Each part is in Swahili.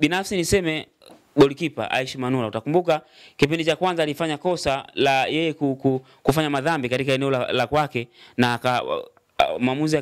Binafsi niseme golikipa Aishi Manula, utakumbuka kipindi cha kwanza alifanya kosa la yeye kufanya madhambi katika eneo la, la kwake na aka, uh, mwamuzi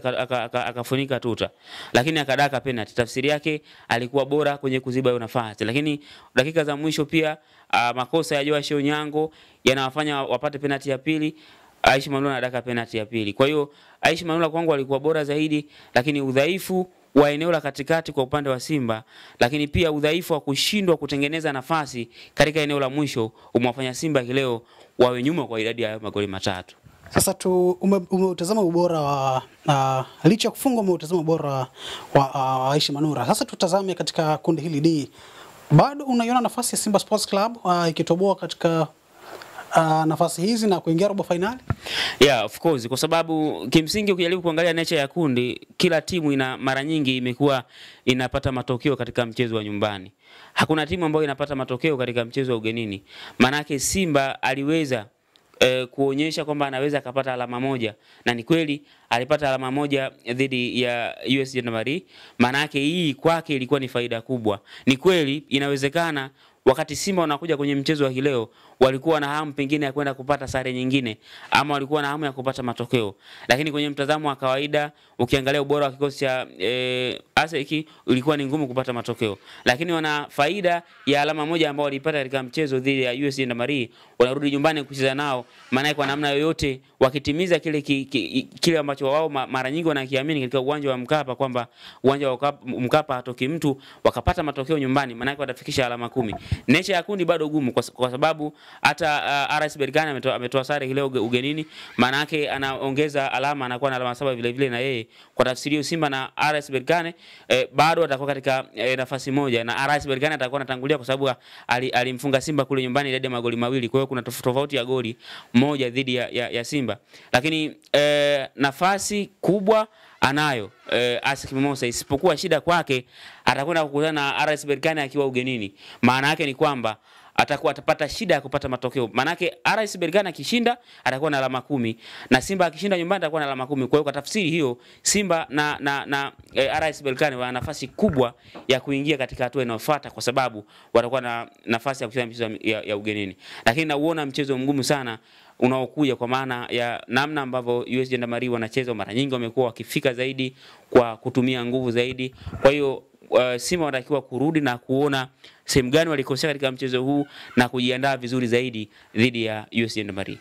akafunika tuta, lakini akadaka penalty. Tafsiri yake alikuwa bora kwenye kuziba hiyo nafasi, lakini dakika za mwisho pia a, uh, makosa ya Joshua Onyango yanawafanya wapate penalty ya pili. Aishi Manula anadaka penalty ya pili. Kwa hiyo Aishi Manula kwangu alikuwa bora zaidi, lakini udhaifu wa eneo la katikati kwa upande wa Simba, lakini pia udhaifu wa kushindwa kutengeneza nafasi katika eneo la mwisho umewafanya Simba leo wawe nyuma kwa idadi ya magoli matatu. Sasa tu umeutazama ume ubora wa uh, licha ya kufungwa umeutazama ubora wa uh, Aishi Manura. Sasa tutazame katika kundi hili D, bado unaiona nafasi ya Simba Sports Club uh, ikitoboa katika uh, nafasi hizi na kuingia robo finali? Yeah, of course, kwa sababu kimsingi ukijaribu kuangalia nature ya kundi, kila timu ina mara nyingi imekuwa inapata matokeo katika mchezo wa nyumbani. Hakuna timu ambayo inapata matokeo katika mchezo wa ugenini. Maanake Simba aliweza eh, kuonyesha kwamba anaweza akapata alama moja na ni kweli alipata alama moja dhidi ya US Gendarmerie. Maana hii kwake ilikuwa ni faida kubwa. Ni kweli inawezekana wakati Simba wanakuja kwenye mchezo wa leo walikuwa na hamu pengine ya kwenda kupata sare nyingine ama walikuwa na hamu ya kupata matokeo, lakini kwenye mtazamo wa kawaida ukiangalia ubora wa kikosi cha e, eh, Aseki ilikuwa ni ngumu kupata matokeo, lakini wana faida ya alama moja ambayo walipata katika mchezo dhidi ya USD na Marii, Wanarudi nyumbani kucheza nao, maana kwa namna yoyote wakitimiza kile ki, ki, kile ambacho wao mara nyingi wanakiamini katika uwanja wa Mkapa kwamba uwanja wa Mkapa hatoki mtu, wakapata matokeo nyumbani, maana watafikisha alama kumi. Nature ya kundi bado gumu kwa, kwa sababu hata uh, RS Berkane ametoa, ametoa sare leo ugenini, maana yake anaongeza alama, anakuwa na alama saba vile vile na yeye. Kwa tafsiri hiyo Simba na RS Berkane eh, bado atakuwa katika eh, nafasi moja na RS Berkane atakuwa anatangulia kwa sababu alimfunga ali Simba kule nyumbani idadi ya magoli mawili, kwa hiyo kuna tofauti ya goli moja dhidi ya, ya, ya Simba, lakini eh, nafasi kubwa anayo eh, Asik Mimosa, isipokuwa shida kwake atakwenda kukutana na RS Berkane akiwa ugenini. Maana yake ni kwamba atakuwa atapata shida ya kupata matokeo. Manake RS Berkane akishinda atakuwa na alama kumi na Simba akishinda nyumbani atakuwa na alama kumi. Kwa hiyo kwa tafsiri hiyo Simba na, na, na eh, RS Berkane wana nafasi kubwa ya kuingia katika hatua inayofuata kwa sababu watakuwa na nafasi ya kucheza michezo ya, ya ugenini, lakini nauona mchezo mgumu sana unaokuja kwa maana ya namna ambavyo US Gendarmerie wanacheza. Mara nyingi wamekuwa wakifika zaidi kwa kutumia nguvu zaidi, kwa hiyo uh, Simba wanatakiwa kurudi na kuona sehemu gani walikosea katika mchezo huu na kujiandaa vizuri zaidi dhidi ya USM Almari.